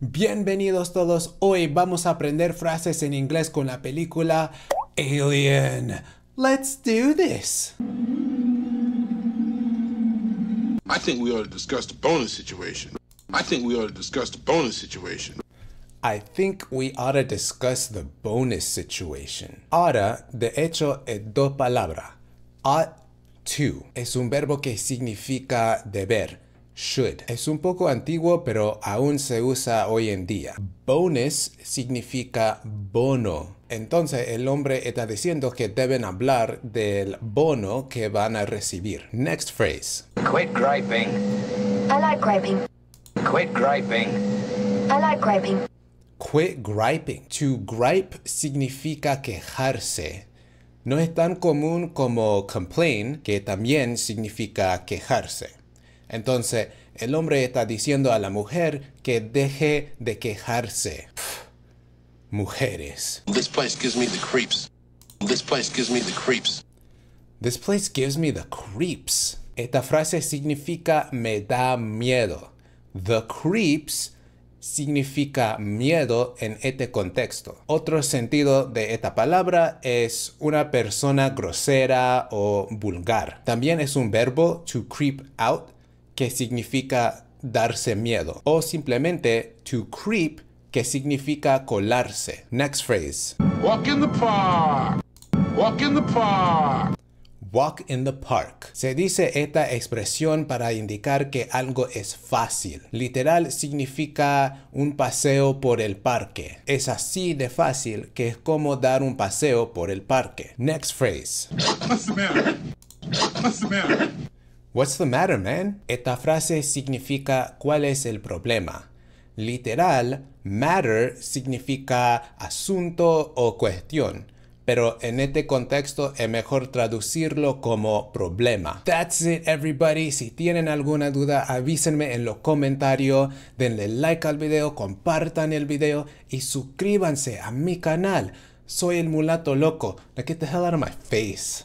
Bienvenidos todos, hoy vamos a aprender frases en inglés con la película Alien. Let's do this. I think we ought to discuss the bonus situation. I think we ought to discuss the bonus situation. I think we ought to discuss the bonus situation. Ahora, de hecho, es dos palabras. Ought to es un verbo que significa deber should. Es un poco antiguo, pero aún se usa hoy en día. Bonus significa bono. Entonces el hombre está diciendo que deben hablar del bono que van a recibir. Next phrase. Quit griping. I like griping. Quit griping. I like griping. Quit griping. To gripe significa quejarse. No es tan común como complain, que también significa quejarse. Entonces, el hombre está diciendo a la mujer que deje de quejarse. mujeres. This place gives me the creeps. This place gives me the creeps. This place gives me the creeps. Esta frase significa me da miedo. The creeps significa miedo en este contexto. Otro sentido de esta palabra es una persona grosera o vulgar. También es un verbo to creep out que significa darse miedo, o simplemente to creep, que significa colarse. Next phrase. Walk in the park. Walk in the park. Walk in the park. Se dice esta expresión para indicar que algo es fácil. Literal significa un paseo por el parque. Es así de fácil que es como dar un paseo por el parque. Next phrase. What's the matter, man? Esta frase significa ¿cuál es el problema? Literal, matter significa asunto o cuestión, pero en este contexto es mejor traducirlo como problema. That's it, everybody. Si tienen alguna duda, avísenme en los comentarios, denle like al video, compartan el video y suscríbanse a mi canal. Soy el mulato loco. Now get the hell out of my face.